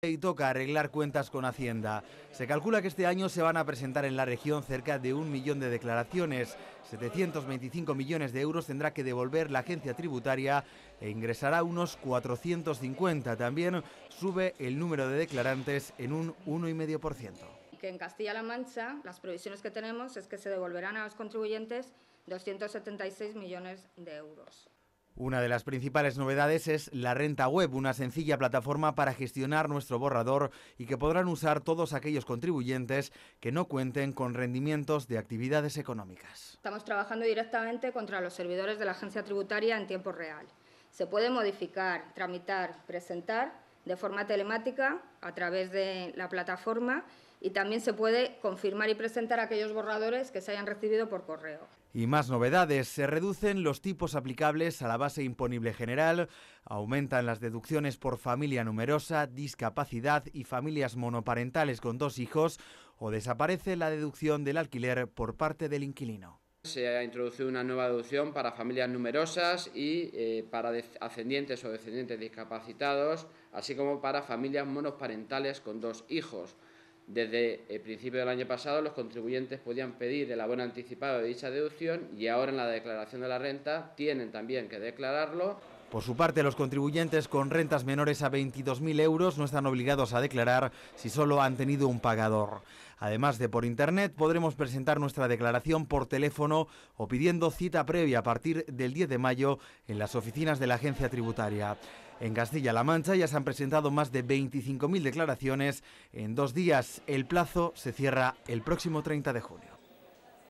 Y toca arreglar cuentas con Hacienda. Se calcula que este año se van a presentar en la región cerca de un millón de declaraciones. 725 millones de euros tendrá que devolver la agencia tributaria e ingresará unos 450. También sube el número de declarantes en un 1,5% que en Castilla-La Mancha las provisiones que tenemos es que se devolverán a los contribuyentes 276 millones de euros. Una de las principales novedades es la Renta Web, una sencilla plataforma para gestionar nuestro borrador y que podrán usar todos aquellos contribuyentes que no cuenten con rendimientos de actividades económicas. Estamos trabajando directamente contra los servidores de la agencia tributaria en tiempo real. Se puede modificar, tramitar, presentar de forma telemática a través de la plataforma y también se puede confirmar y presentar aquellos borradores que se hayan recibido por correo. Y más novedades, se reducen los tipos aplicables a la base imponible general, aumentan las deducciones por familia numerosa, discapacidad y familias monoparentales con dos hijos o desaparece la deducción del alquiler por parte del inquilino. Se ha introducido una nueva deducción para familias numerosas y eh, para ascendientes o descendientes discapacitados, así como para familias monoparentales con dos hijos. Desde el eh, principio del año pasado, los contribuyentes podían pedir el abono anticipado de dicha deducción y ahora en la declaración de la renta tienen también que declararlo. Por su parte, los contribuyentes con rentas menores a 22.000 euros no están obligados a declarar si solo han tenido un pagador. Además de por Internet, podremos presentar nuestra declaración por teléfono o pidiendo cita previa a partir del 10 de mayo en las oficinas de la agencia tributaria. En Castilla-La Mancha ya se han presentado más de 25.000 declaraciones en dos días. El plazo se cierra el próximo 30 de junio.